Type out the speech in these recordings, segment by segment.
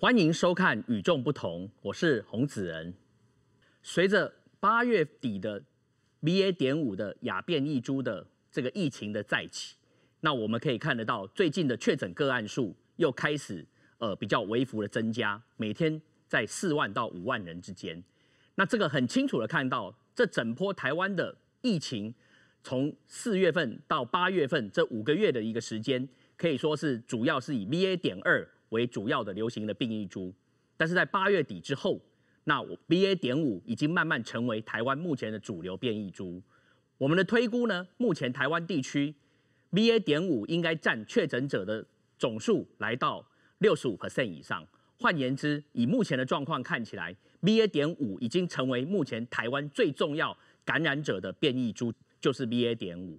欢迎收看《与众不同》，我是洪子仁。随着八月底的 BA. 点五的亚变异株的这个疫情的再起，那我们可以看得到，最近的确诊个案数又开始呃比较微幅的增加，每天在四万到五万人之间。那这个很清楚的看到，这整波台湾的疫情，从四月份到八月份这五个月的一个时间，可以说是主要是以 BA. 点二。为主要的流行的变异株，但是在八月底之后，那 B A 点五已经慢慢成为台湾目前的主流变异株。我们的推估呢，目前台湾地区 B A 点五应该占确诊者的总数来到六十五以上。换言之，以目前的状况看起来，B A 点五已经成为目前台湾最重要感染者的变异株，就是 B A 点五。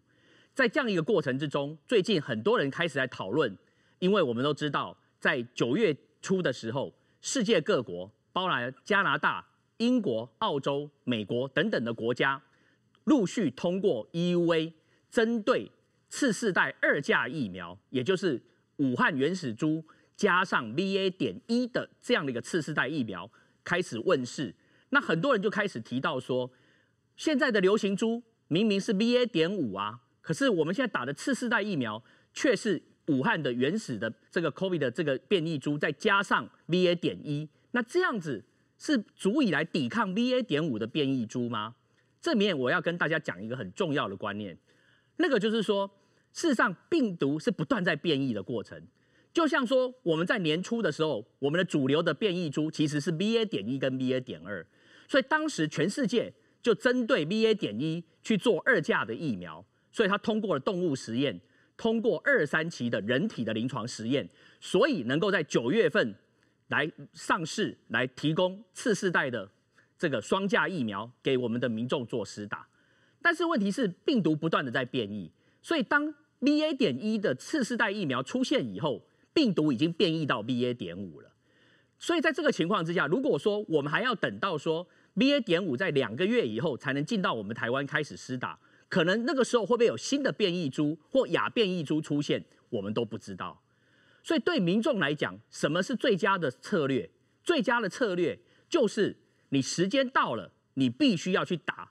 在这样一个过程之中，最近很多人开始在讨论，因为我们都知道。在九月初的时候，世界各国，包含加拿大、英国、澳洲、美国等等的国家，陆续通过 EUV 针对次世代二价疫苗，也就是武汉原始株加上 BA. 点一的这样的一个次世代疫苗开始问世。那很多人就开始提到说，现在的流行株明明是 BA. 点五啊，可是我们现在打的次世代疫苗却是。武汉的原始的这个 COVID 的这个变异株，再加上 BA 点一，那这样子是足以来抵抗 BA 点五的变异株吗？这里面我要跟大家讲一个很重要的观念，那个就是说，事实上病毒是不断在变异的过程。就像说我们在年初的时候，我们的主流的变异株其实是 BA 点一跟 BA 点二，所以当时全世界就针对 BA 点一去做二价的疫苗，所以它通过了动物实验。通过二三期的人体的临床实验，所以能够在九月份来上市，来提供次世代的这个双价疫苗给我们的民众做施打。但是问题是病毒不断的在变异，所以当 BA. 点一的次世代疫苗出现以后，病毒已经变异到 BA. 点五了。所以在这个情况之下，如果说我们还要等到说 BA. 点五在两个月以后才能进到我们台湾开始施打。可能那个时候会不会有新的变异株或亚变异株出现，我们都不知道。所以对民众来讲，什么是最佳的策略？最佳的策略就是你时间到了，你必须要去打，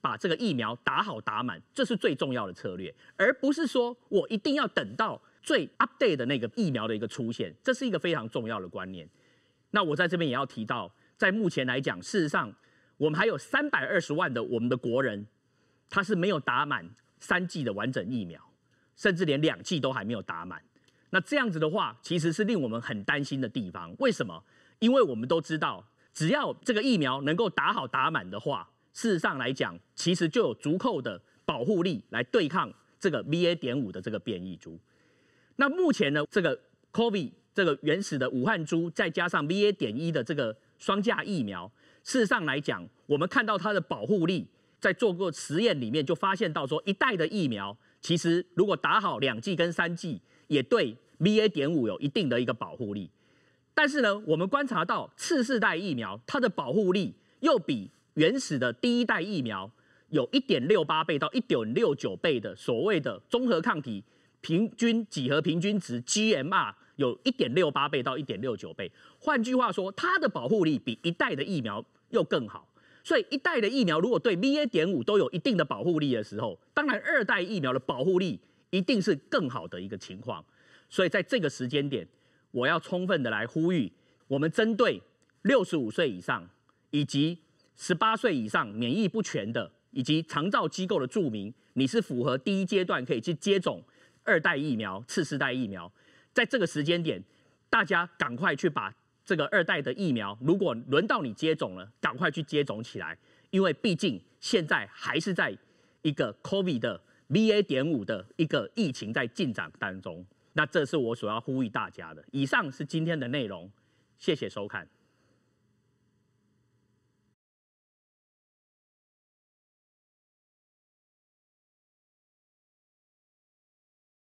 把这个疫苗打好打满，这是最重要的策略，而不是说我一定要等到最 update 的那个疫苗的一个出现，这是一个非常重要的观念。那我在这边也要提到，在目前来讲，事实上我们还有三百二十万的我们的国人。他是没有打满三剂的完整疫苗，甚至连两剂都还没有打满。那这样子的话，其实是令我们很担心的地方。为什么？因为我们都知道，只要这个疫苗能够打好打满的话，事实上来讲，其实就有足够的保护力来对抗这个 BA. 点五的这个变异株。那目前呢，这个 CovI 这个原始的武汉株，再加上 BA. 点一的这个双价疫苗，事实上来讲，我们看到它的保护力。在做过实验里面，就发现到说，一代的疫苗其实如果打好两剂跟三剂，也对 BA. 点五有一定的一个保护力。但是呢，我们观察到次世代疫苗它的保护力又比原始的第一代疫苗有一点六八倍到一点六九倍的所谓的综合抗体平均几何平均值 GMR 有一点六八倍到一点六九倍。换句话说，它的保护力比一代的疫苗又更好。所以一代的疫苗如果对 V A 点五都有一定的保护力的时候，当然二代疫苗的保护力一定是更好的一个情况。所以在这个时间点，我要充分的来呼吁，我们针对六十五岁以上以及十八岁以上免疫不全的，以及长照机构的住民，你是符合第一阶段可以去接种二代疫苗、次世代疫苗。在这个时间点，大家赶快去把。这个二代的疫苗，如果轮到你接种了，赶快去接种起来，因为毕竟现在还是在一个 COVID 的 BA. 点五的一个疫情在进展当中，那这是我所要呼吁大家的。以上是今天的内容，谢谢收看。